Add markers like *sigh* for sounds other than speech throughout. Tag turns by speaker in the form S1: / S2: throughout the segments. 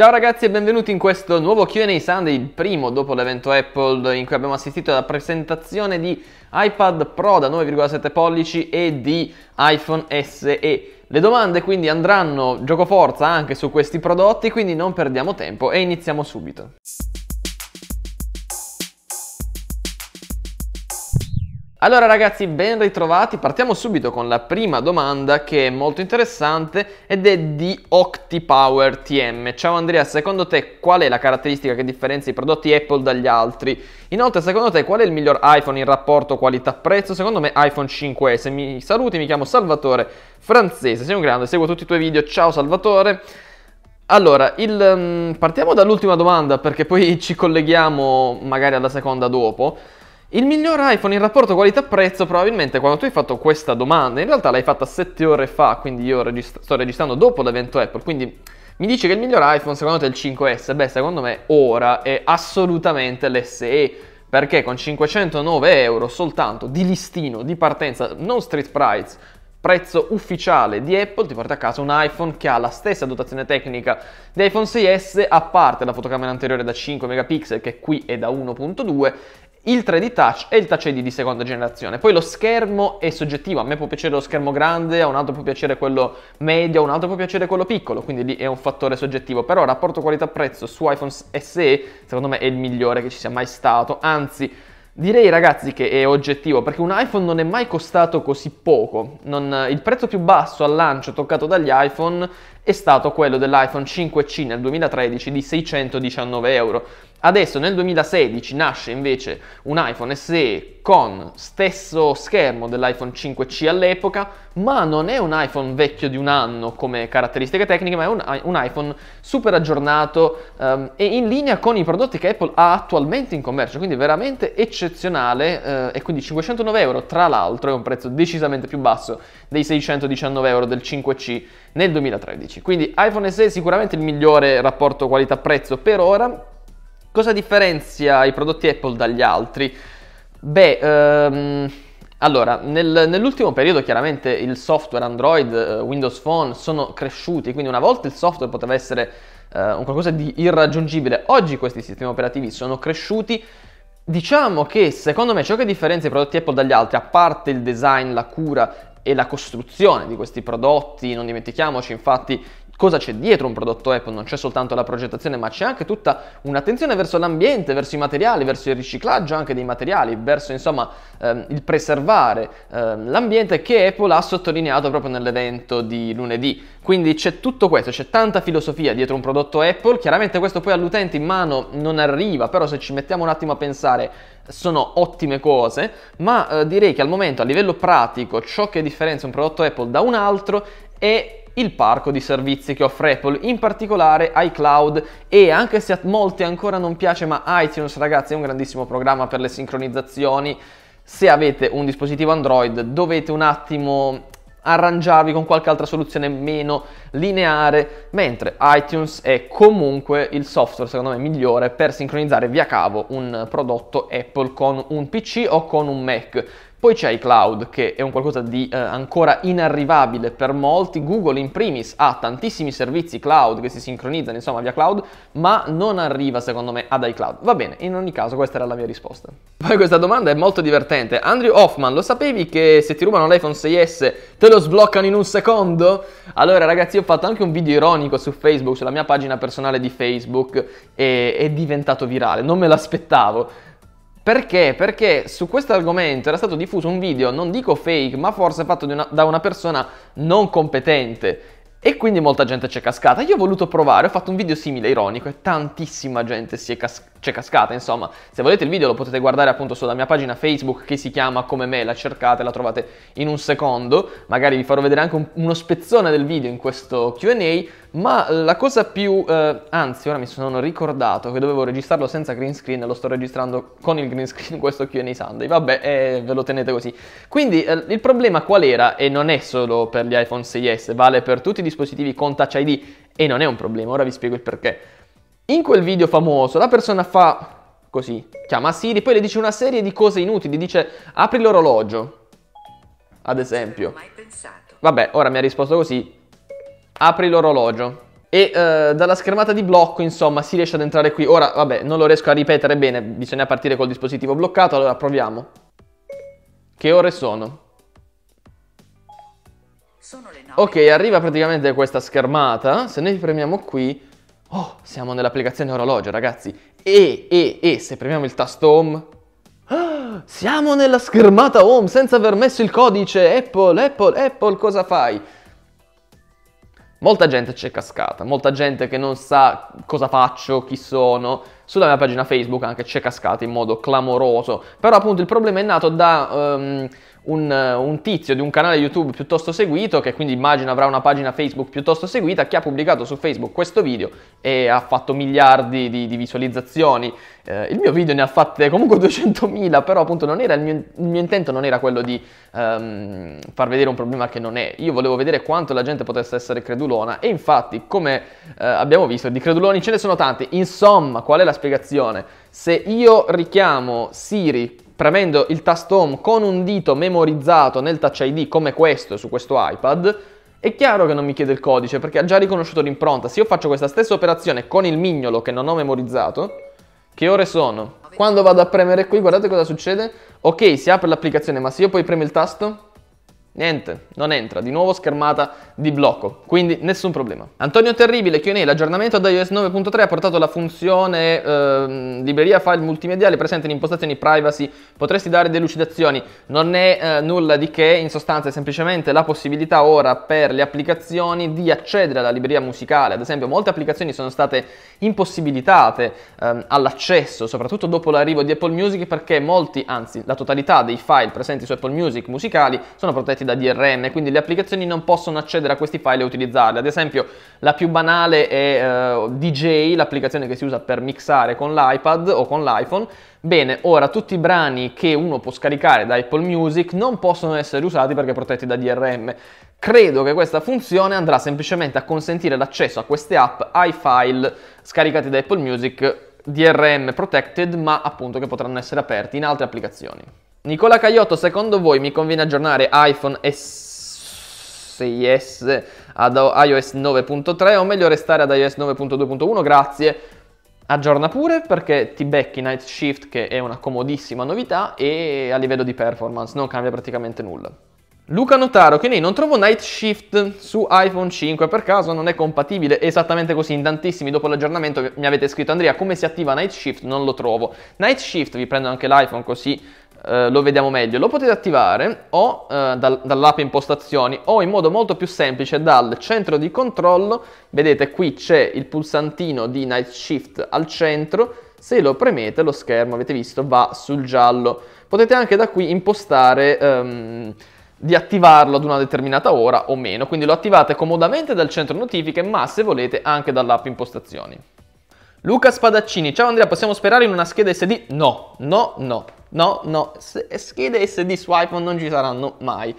S1: Ciao ragazzi e benvenuti in questo nuovo QA Sunday, il primo dopo l'evento Apple in cui abbiamo assistito alla presentazione di iPad Pro da 9,7 pollici e di iPhone SE. Le domande quindi andranno gioco forza anche su questi prodotti, quindi non perdiamo tempo e iniziamo subito. Allora ragazzi, ben ritrovati. Partiamo subito con la prima domanda che è molto interessante ed è di OctiPower TM. Ciao Andrea, secondo te qual è la caratteristica che differenzia i prodotti Apple dagli altri? Inoltre, secondo te qual è il miglior iPhone in rapporto qualità-prezzo? Secondo me iPhone 5S. Mi saluti, mi chiamo Salvatore Francese, sei un grande, seguo tutti i tuoi video. Ciao Salvatore. Allora, il, mm, partiamo dall'ultima domanda perché poi *laughs* ci colleghiamo magari alla seconda dopo. Il miglior iPhone in rapporto qualità-prezzo probabilmente quando tu hai fatto questa domanda, in realtà l'hai fatta 7 ore fa, quindi io regist- sto registrando dopo l'evento Apple, quindi mi dici che il miglior iPhone secondo te è il 5S? Beh, secondo me ora è assolutamente l'SE, perché con 509 euro soltanto di listino, di partenza, non street price, prezzo ufficiale di Apple, ti porta a casa un iPhone che ha la stessa dotazione tecnica di iPhone 6S, a parte la fotocamera anteriore da 5 megapixel che qui è da 1.2 il 3D Touch e il Touch ID di seconda generazione. Poi lo schermo è soggettivo, a me può piacere lo schermo grande, a un altro può piacere quello medio, a un altro può piacere quello piccolo, quindi lì è un fattore soggettivo, però il rapporto qualità-prezzo su iPhone SE secondo me è il migliore che ci sia mai stato, anzi Direi ragazzi che è oggettivo perché un iPhone non è mai costato così poco. Non, il prezzo più basso al lancio toccato dagli iPhone è stato quello dell'iPhone 5C nel 2013 di 619 euro. Adesso nel 2016 nasce invece un iPhone SE con stesso schermo dell'iPhone 5C all'epoca, ma non è un iPhone vecchio di un anno come caratteristiche tecniche, ma è un, un iPhone super aggiornato um, e in linea con i prodotti che Apple ha attualmente in commercio, quindi veramente eccezionale eh, e quindi 509 euro tra l'altro è un prezzo decisamente più basso dei 619 euro del 5C nel 2013. Quindi iPhone SE è sicuramente il migliore rapporto qualità-prezzo per ora Cosa differenzia i prodotti Apple dagli altri? Beh, ehm, allora, nel, nell'ultimo periodo chiaramente il software Android, eh, Windows Phone sono cresciuti, quindi una volta il software poteva essere eh, un qualcosa di irraggiungibile, oggi questi sistemi operativi sono cresciuti. Diciamo che secondo me ciò che differenzia i prodotti Apple dagli altri, a parte il design, la cura e la costruzione di questi prodotti, non dimentichiamoci infatti cosa c'è dietro un prodotto Apple, non c'è soltanto la progettazione, ma c'è anche tutta un'attenzione verso l'ambiente, verso i materiali, verso il riciclaggio anche dei materiali, verso insomma ehm, il preservare ehm, l'ambiente che Apple ha sottolineato proprio nell'evento di lunedì. Quindi c'è tutto questo, c'è tanta filosofia dietro un prodotto Apple, chiaramente questo poi all'utente in mano non arriva, però se ci mettiamo un attimo a pensare sono ottime cose, ma eh, direi che al momento a livello pratico ciò che differenzia un prodotto Apple da un altro è il parco di servizi che offre Apple, in particolare iCloud e anche se a molti ancora non piace, ma iTunes ragazzi è un grandissimo programma per le sincronizzazioni. Se avete un dispositivo Android dovete un attimo arrangiarvi con qualche altra soluzione meno lineare, mentre iTunes è comunque il software secondo me migliore per sincronizzare via cavo un prodotto Apple con un PC o con un Mac. Poi c'è iCloud, che è un qualcosa di eh, ancora inarrivabile per molti. Google in primis ha tantissimi servizi cloud che si sincronizzano, insomma, via cloud, ma non arriva, secondo me, ad iCloud. Va bene, in ogni caso questa era la mia risposta. Poi questa domanda è molto divertente. Andrew Hoffman, lo sapevi che se ti rubano l'iPhone 6S te lo sbloccano in un secondo? Allora, ragazzi, ho fatto anche un video ironico su Facebook, sulla mia pagina personale di Facebook, e è diventato virale. Non me l'aspettavo. Perché? Perché su questo argomento era stato diffuso un video, non dico fake, ma forse fatto una, da una persona non competente. E quindi molta gente ci è cascata. Io ho voluto provare, ho fatto un video simile, ironico, e tantissima gente si è cascata c'è cascata, insomma. Se volete il video lo potete guardare appunto sulla mia pagina Facebook che si chiama Come me, la cercate, la trovate in un secondo. Magari vi farò vedere anche un, uno spezzone del video in questo QA, ma la cosa più... Eh, anzi, ora mi sono ricordato che dovevo registrarlo senza green screen, lo sto registrando con il green screen in questo QA Sunday, vabbè, eh, ve lo tenete così. Quindi eh, il problema qual era, e non è solo per gli iPhone 6S, vale per tutti i dispositivi con Touch ID, e non è un problema, ora vi spiego il perché. In quel video famoso la persona fa così, chiama Siri, poi le dice una serie di cose inutili, dice apri l'orologio, ad esempio. Vabbè, ora mi ha risposto così, apri l'orologio. E eh, dalla schermata di blocco, insomma, si riesce ad entrare qui. Ora, vabbè, non lo riesco a ripetere bene, bisogna partire col dispositivo bloccato, allora proviamo. Che ore sono? sono le ok, arriva praticamente questa schermata, se noi premiamo qui Oh, siamo nell'applicazione orologio, ragazzi. E, e, e, se premiamo il tasto home... Ah, siamo nella schermata home senza aver messo il codice. Apple, Apple, Apple, cosa fai? Molta gente c'è cascata, molta gente che non sa cosa faccio, chi sono, sulla mia pagina Facebook anche c'è cascata in modo clamoroso. Però appunto il problema è nato da um, un, un, tizio di un canale YouTube piuttosto seguito, che quindi immagino avrà una pagina Facebook piuttosto seguita, che ha pubblicato su Facebook questo video e ha fatto miliardi di, di visualizzazioni. Eh, il mio video ne ha fatte comunque 200.000, *laughs* però appunto non era il mio, il mio intento non era quello di um, far vedere un problema che non è. Io volevo vedere quanto la gente potesse essere credulona e infatti, come eh, abbiamo visto, di creduloni ce ne sono tanti. Insomma, qual è la spiegazione. Se io richiamo Siri premendo il tasto home con un dito memorizzato nel touch ID come questo su questo iPad, è chiaro che non mi chiede il codice perché ha già riconosciuto l'impronta. Se io faccio questa stessa operazione con il mignolo che non ho memorizzato, che ore sono? Quando vado a premere qui, guardate cosa succede. Ok, si apre l'applicazione, ma se io poi premo il tasto, Niente, non entra, di nuovo schermata di blocco, quindi nessun problema. Antonio Terribile, Q&A, l'aggiornamento ad iOS 9.3 ha portato la funzione eh, libreria file multimediale presente in impostazioni privacy, potresti dare delucidazioni? Non è eh, nulla di che, in sostanza è semplicemente la possibilità ora per le applicazioni di accedere alla libreria musicale, ad esempio molte applicazioni sono state impossibilitate eh, all'accesso, soprattutto dopo l'arrivo di Apple Music perché molti, anzi la totalità dei file presenti su Apple Music musicali sono protetti protetti da DRM, quindi le applicazioni non possono accedere a questi file e utilizzarli. Ad esempio, la più banale è uh, eh, DJ, l'applicazione che si usa per mixare con l'iPad o con l'iPhone. Bene, ora tutti i brani che uno può scaricare da Apple Music non possono essere usati perché protetti da DRM. Credo che questa funzione andrà semplicemente a consentire l'accesso a queste app ai file scaricati da Apple Music DRM protected, ma appunto che potranno essere aperti in altre applicazioni. Nicola Caiotto, secondo voi mi conviene aggiornare iPhone S6S ad iOS 9.3 o meglio restare ad iOS 9.2.1? Grazie. Aggiorna pure perché ti becchi Night Shift che è una comodissima novità e a livello di performance non cambia praticamente nulla. Luca Notaro, che non trovo Night Shift su iPhone 5, per caso non è compatibile, esattamente così, in tantissimi dopo l'aggiornamento mi avete scritto Andrea come si attiva Night Shift, non lo trovo. Night Shift, vi prendo anche l'iPhone così eh, lo vediamo meglio. Lo potete attivare o eh, dal, dall'app impostazioni o in modo molto più semplice dal centro di controllo. Vedete qui c'è il pulsantino di Night Shift al centro. Se lo premete lo schermo, avete visto, va sul giallo. Potete anche da qui impostare... Ehm, di attivarlo ad una determinata ora o meno, quindi lo attivate comodamente dal centro notifiche, ma se volete anche dall'app impostazioni. Luca Spadaccini, ciao Andrea, possiamo sperare in una scheda SD? No, no, no no, no, schede SD su iPhone non ci saranno mai.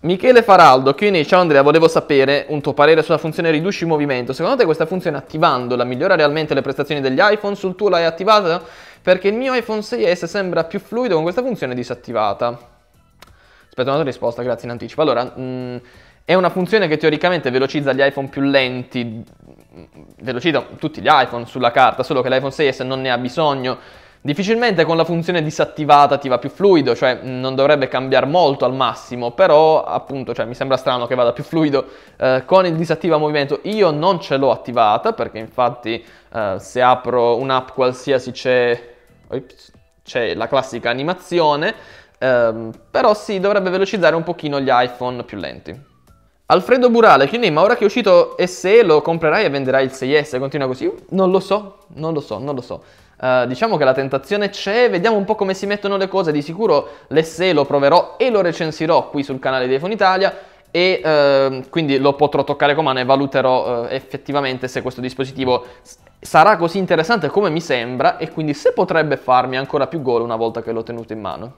S1: Michele Faraldo, Q&A, ciao Andrea, volevo sapere un tuo parere sulla funzione riduci movimento. Secondo te questa funzione attivandola migliora realmente le prestazioni degli iPhone? Sul tuo l'hai attivata? Perché il mio iPhone 6S sembra più fluido con questa funzione disattivata. Aspetta una tua risposta, grazie in anticipo. Allora, mh, mm, è una funzione che teoricamente velocizza gli iPhone più lenti, mm, velocizza tutti gli iPhone sulla carta, solo che l'iPhone 6S non ne ha bisogno Difficilmente con la funzione disattivata ti va più fluido, cioè mm, non dovrebbe cambiare molto al massimo, però appunto cioè, mi sembra strano che vada più fluido eh, con il disattiva movimento. Io non ce l'ho attivata perché infatti eh, se apro un'app qualsiasi c'è, oips, c'è la classica animazione, ehm, però sì, dovrebbe velocizzare un pochino gli iPhone più lenti. Alfredo Burale, quindi ma ora che è uscito SE lo comprerai e venderai il 6S, continua così? Non lo so, non lo so, non lo so. Uh, diciamo che la tentazione c'è, vediamo un po' come si mettono le cose, di sicuro l'SE lo proverò e lo recensirò qui sul canale di iPhone Italia e uh, quindi lo potrò toccare con mano e valuterò uh, effettivamente se questo dispositivo sarà così interessante come mi sembra e quindi se potrebbe farmi ancora più gol una volta che l'ho tenuto in mano.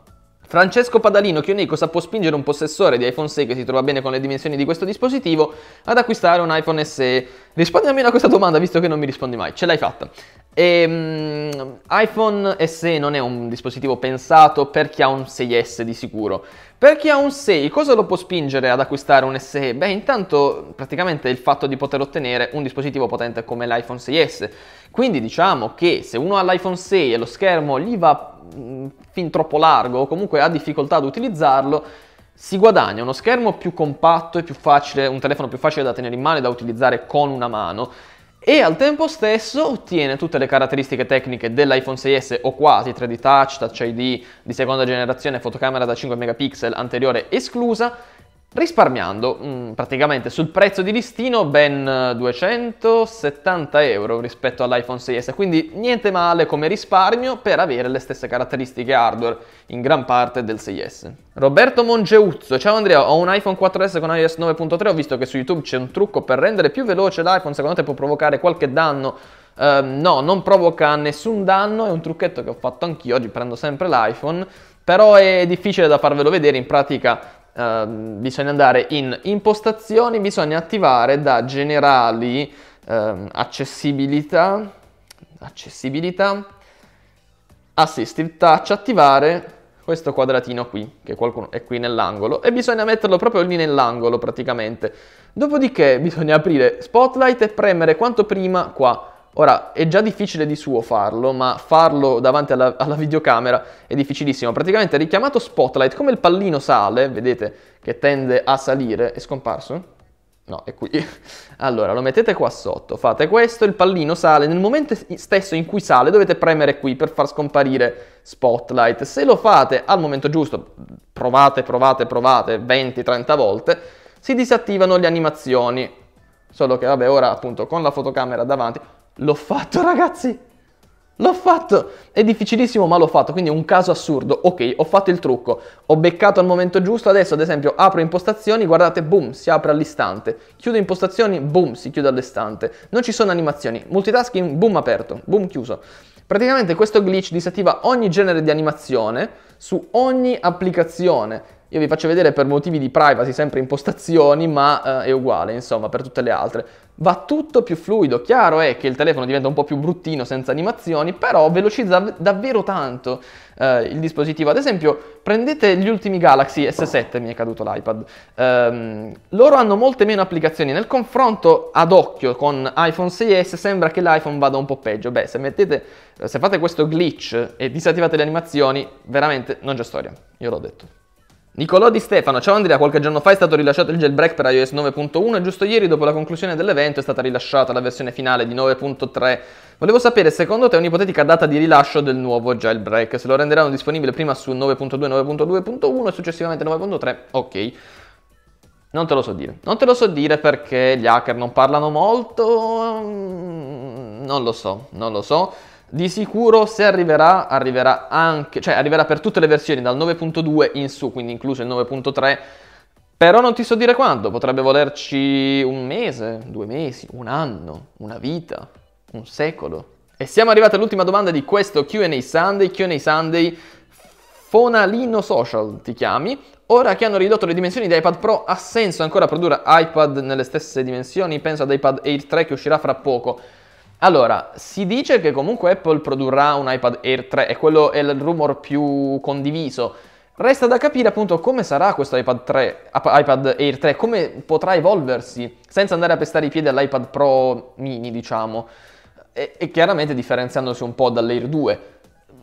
S1: Francesco Padalino Chionei cosa può spingere un possessore di iPhone 6 che si trova bene con le dimensioni di questo dispositivo ad acquistare un iPhone SE? Rispondimi a questa domanda visto che non mi rispondi mai, ce l'hai fatta. Ehm, e, um, iPhone SE non è un dispositivo pensato per chi ha un 6S di sicuro. Per chi ha un 6, cosa lo può spingere ad acquistare un SE? Beh, intanto praticamente il fatto di poter ottenere un dispositivo potente come l'iPhone 6S. Quindi diciamo che se uno ha l'iPhone 6 e lo schermo gli va mm, fin troppo largo o comunque ha difficoltà ad utilizzarlo, si guadagna uno schermo più compatto e più facile, un telefono più facile da tenere in mano e da utilizzare con una mano e al tempo stesso ottiene tutte le caratteristiche tecniche dell'iPhone 6S o quasi, 3D touch, touch ID di seconda generazione, fotocamera da 5 megapixel anteriore esclusa risparmiando mm, praticamente sul prezzo di listino ben 270 eh, euro rispetto all'iPhone 6S, quindi niente male come risparmio per avere le stesse caratteristiche hardware in gran parte del 6S. Roberto Mongeuzzo, ciao Andrea, ho un iPhone 4S con iOS 9.3, ho visto che su YouTube c'è un trucco per rendere più veloce l'iPhone, secondo te può provocare qualche danno? Uh, no, non provoca nessun danno, è un trucchetto che ho fatto anch'io, oggi prendo sempre l'iPhone, però è difficile da farvelo vedere, in pratica Ehm, bisogna andare in impostazioni, bisogna attivare da generali eh, accessibilità, accessibilità, assistive touch, attivare questo quadratino qui, che qualcuno è qui nell'angolo, e bisogna metterlo proprio lì nell'angolo praticamente. Dopodiché bisogna aprire Spotlight e premere quanto prima qua Ora, è già difficile di suo farlo, ma farlo davanti alla, alla, videocamera è difficilissimo. Praticamente richiamato Spotlight, come il pallino sale, vedete, che tende a salire, è scomparso? No, è qui. *laughs* Allora, lo mettete qua sotto, fate questo, il pallino sale. Nel momento stesso in cui sale dovete premere qui per far scomparire Spotlight. Se lo fate al momento giusto, provate, provate, provate, 20-30 volte, si disattivano le animazioni. Solo che, vabbè, ora appunto con la fotocamera davanti... L'ho fatto *laughs* ragazzi! L'ho fatto! È difficilissimo ma l'ho fatto, quindi è un caso assurdo. Ok, ho fatto il trucco, ho beccato al momento giusto, adesso ad esempio apro impostazioni, guardate, boom, si apre all'istante. Chiudo impostazioni, boom, si chiude all'istante. Non ci sono animazioni, multitasking, boom aperto, boom chiuso. Praticamente questo glitch disattiva ogni genere di animazione su ogni applicazione io vi faccio vedere per motivi di privacy sempre impostazioni, ma eh, è uguale, insomma, per tutte le altre. Va tutto più fluido, chiaro è che il telefono diventa un po' più bruttino senza animazioni, però velocizza davvero tanto eh, il dispositivo. Ad esempio, prendete gli ultimi Galaxy S7, mi è caduto l'iPad. Ehm, loro hanno molte meno applicazioni. Nel confronto ad occhio con iPhone 6S sembra che l'iPhone vada un po' peggio. Beh, se, mettete, se fate questo glitch e disattivate le animazioni, veramente non c'è storia. Io l'ho detto. Nicolò Di Stefano, ciao Andrea, qualche giorno fa è stato rilasciato il jailbreak per iOS 9.1 e giusto ieri dopo la conclusione dell'evento è stata rilasciata la versione finale di 9.3. Volevo sapere secondo te un'ipotetica data di rilascio del nuovo jailbreak, se lo renderanno disponibile prima su 9.2, 9.2.1 e successivamente 9.3, ok. Non te lo so dire. Non te lo so dire perché gli hacker non parlano molto. Mm, non lo so, non lo so. Di sicuro se arriverà, arriverà anche, cioè arriverà per tutte le versioni dal 9.2 in su, quindi incluso il 9.3, però non ti so dire quando, potrebbe volerci un mese, due mesi, un anno, una vita, un secolo. E siamo arrivati all'ultima domanda di questo QA Sunday, QA Sunday Fonalino Social ti chiami. Ora che hanno ridotto le dimensioni di iPad Pro, ha senso ancora produrre iPad nelle stesse dimensioni? Penso ad iPad Air 3 che uscirà fra poco. Allora, si dice che comunque Apple produrrà un iPad Air 3 e quello è il rumor più condiviso. Resta da capire appunto come sarà questo iPad, 3, iPad Air 3, come potrà evolversi senza andare a pestare i piedi all'iPad Pro mini, diciamo, e, e chiaramente differenziandosi un po' dall'Air 2.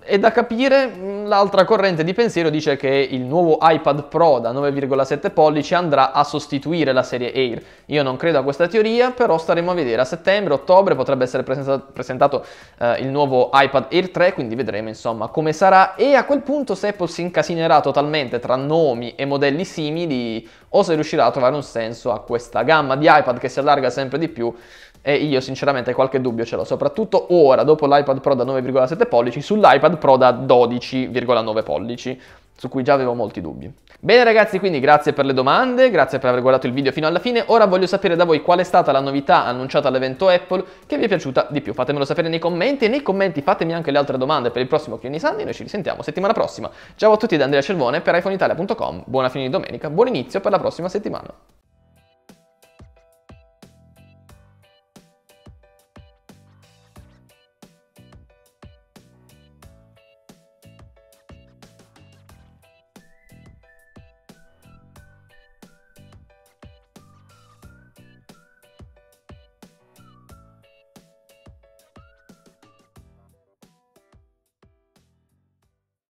S1: È da capire, mm, l'altra corrente di pensiero dice che il nuovo iPad Pro da 9,7 pollici andrà a sostituire la serie Air. Io non credo a questa teoria, però staremo a vedere. A settembre, ottobre potrebbe essere presentato eh, il nuovo iPad Air 3, quindi vedremo insomma come sarà. E a quel punto se Apple si incasinerà totalmente tra nomi e modelli simili o se riuscirà a trovare un senso a questa gamma di iPad che si allarga sempre di più e io sinceramente qualche dubbio ce l'ho, soprattutto ora dopo l'iPad Pro da 9,7 pollici sull'iPad Pro da 12,9 pollici, su cui già avevo molti dubbi. Bene ragazzi, quindi grazie per le domande, grazie per aver guardato il video fino alla fine, ora voglio sapere da voi qual è stata la novità annunciata all'evento Apple che vi è piaciuta di più, fatemelo sapere nei commenti e nei commenti fatemi anche le altre domande per il prossimo Clini Sandy, noi ci risentiamo settimana prossima. Ciao a tutti da Andrea Cervone per iPhoneitalia.com, buona fine di domenica, buon inizio per la prossima settimana.